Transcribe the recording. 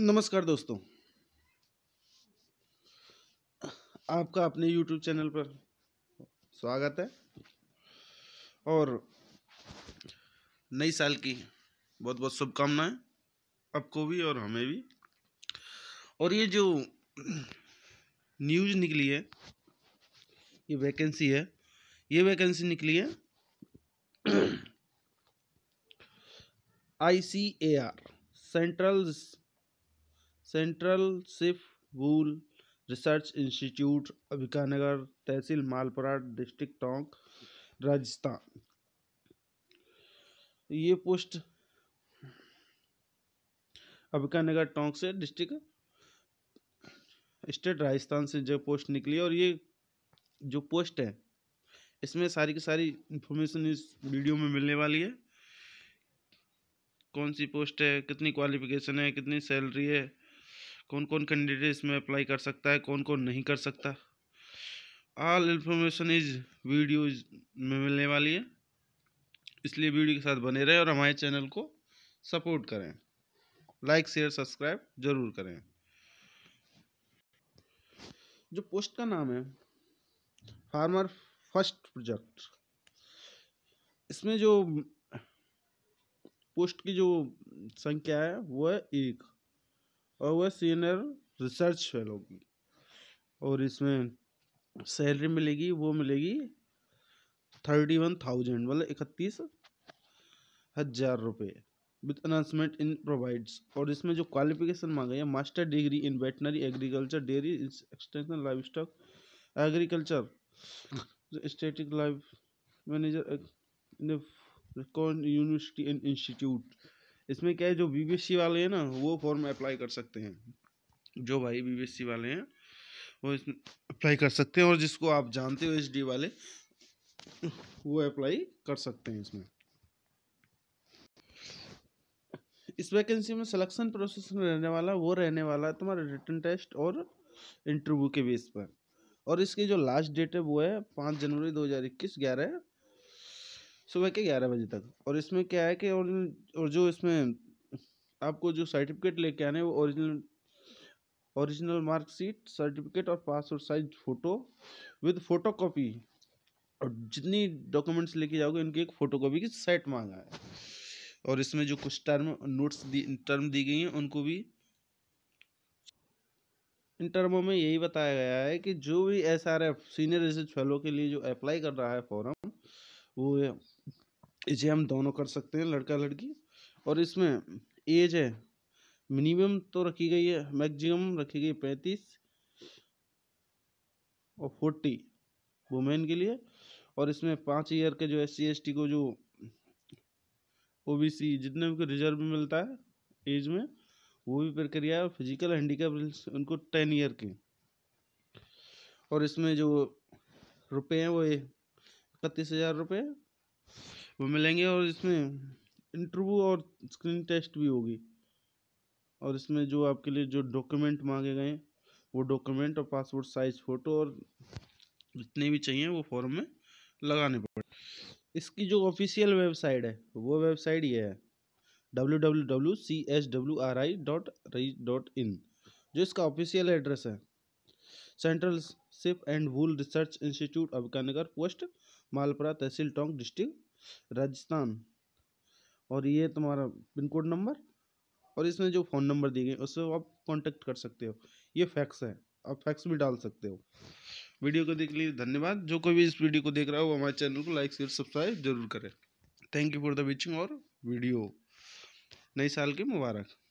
नमस्कार दोस्तों आपका अपने YouTube चैनल पर स्वागत है और नई साल की बहुत बहुत शुभकामनाएं आपको भी और हमें भी और ये जो न्यूज निकली है ये वैकेंसी है ये वैकेंसी निकली है I C A R central central sheep wool research institute Avikanagar तहसील मालपुरा डिस्ट्रिक्ट टोंक राजस्थान ये पोस्ट अभिकानगर टोंक से डिस्ट्रिक्ट स्टेट राजस्थान से जो पोस्ट निकली और ये जो पोस्ट है इसमें सारी की सारी इंफॉर्मेशन इस वीडियो में मिलने वाली है कौन सी पोस्ट है कितनी क्वालिफिकेशन है कितनी सैलरी है कौन कौन कैंडिडेट इसमें अप्लाई कर सकता है कौन कौन नहीं कर सकता ऑल इन्फॉर्मेशन इज वीडियो में मिलने वाली है इसलिए वीडियो के साथ बने रहें और हमारे चैनल को सपोर्ट करें लाइक शेयर सब्सक्राइब जरूर करें जो पोस्ट का नाम है फार्मर फर्स्ट प्रोजेक्ट इसमें जो पोस्ट की जो संख्या है वो है एक और वह सीनियर रिसर्च फेलो की और इसमें सैलरी मिलेगी वो मिलेगी थर्टी वन थाउजेंड मतलब इकतीस हजार रुपये विथ अनाउंसमेंट इन प्रोवाइड्स और इसमें जो क्वालिफिकेशन मांगा है master degree in veterinary agriculture dairy extension livestock agriculture static life manager university and institute इसमें क्या है जो बीबीसी वाले हैं ना वो फॉर्म अप्लाई कर सकते हैं जो भाई बीबीसी वाले हैं वो इसमें अप्लाई कर सकते हैं और जिसको आप जानते हो एच वाले वो अप्लाई कर सकते हैं इसमें इस वैकेंसी में सिलेक्शन प्रोसेस में रहने वाला वो रहने वाला है तुम्हारा रिटर्न टेस्ट और इंटरव्यू के बेस पर और इसकी जो लास्ट डेट है वो है पाँच जनवरी दो हज़ार इक्कीस ग्यारह सुबह के ग्यारह बजे तक और इसमें क्या है कि और, और जो इसमें आपको जो सर्टिफिकेट लेके आने वो ओरिजिनल ओरिजिनल मार्कशीट सर्टिफिकेट और passport size photo with photo copy और जितनी डॉक्यूमेंट्स लेके जाओगे उनकी एक फ़ोटो कॉपी की सेट मांगा है और इसमें जो कुछ टर्म नोट्स दी टर्म दी गई हैं उनको भी इन टर्मों में यही बताया गया है कि जो भी S R F senior research fellow के लिए जो अप्लाई कर रहा है फॉरम वो इसे हम दोनों कर सकते हैं लड़का लड़की और इसमें एज है मिनिमम तो रखी गई है मैक्सिमम रखी गई पैंतीस और फोर्टी वुमेन के लिए और इसमें पाँच ईयर के जो एस सी को जो ओ बी सी जितने उनको रिजर्व मिलता है एज में वो भी प्रक्रिया है फिजिकल हैंडीकैप उनको टेन ईयर के और इसमें जो रुपए हैं वो इकतीस हज़ार रुपये वो मिलेंगे और इसमें इंटरव्यू और स्क्रीन टेस्ट भी होगी और इसमें जो आपके लिए जो डॉक्यूमेंट मांगे गए वो डॉक्यूमेंट और पासपोर्ट साइज फ़ोटो और जितने भी चाहिए वो फॉर्म में लगाने पड़े इसकी जो ऑफिशियल वेबसाइट है वो वेबसाइट ये है W W W C W R I dot रई डॉट इन जो इसका ऑफिशियल एड्रेस है central sheep and wool research institute Avikanagar post Malpura तहसील टोंक डिस्ट्रिक्ट राजस्थान और ये तुम्हारा पिन कोड नंबर और इसमें जो फ़ोन नंबर दिए गए उससे आप कांटेक्ट कर सकते हो ये फैक्स है आप फैक्स भी डाल सकते हो वीडियो को देखने के लिए धन्यवाद जो कोई भी इस वीडियो को देख रहा हो वो हमारे चैनल को लाइक शेयर सब्सक्राइब जरूर करें thank you for the watching और वीडियो नए साल की मुबारक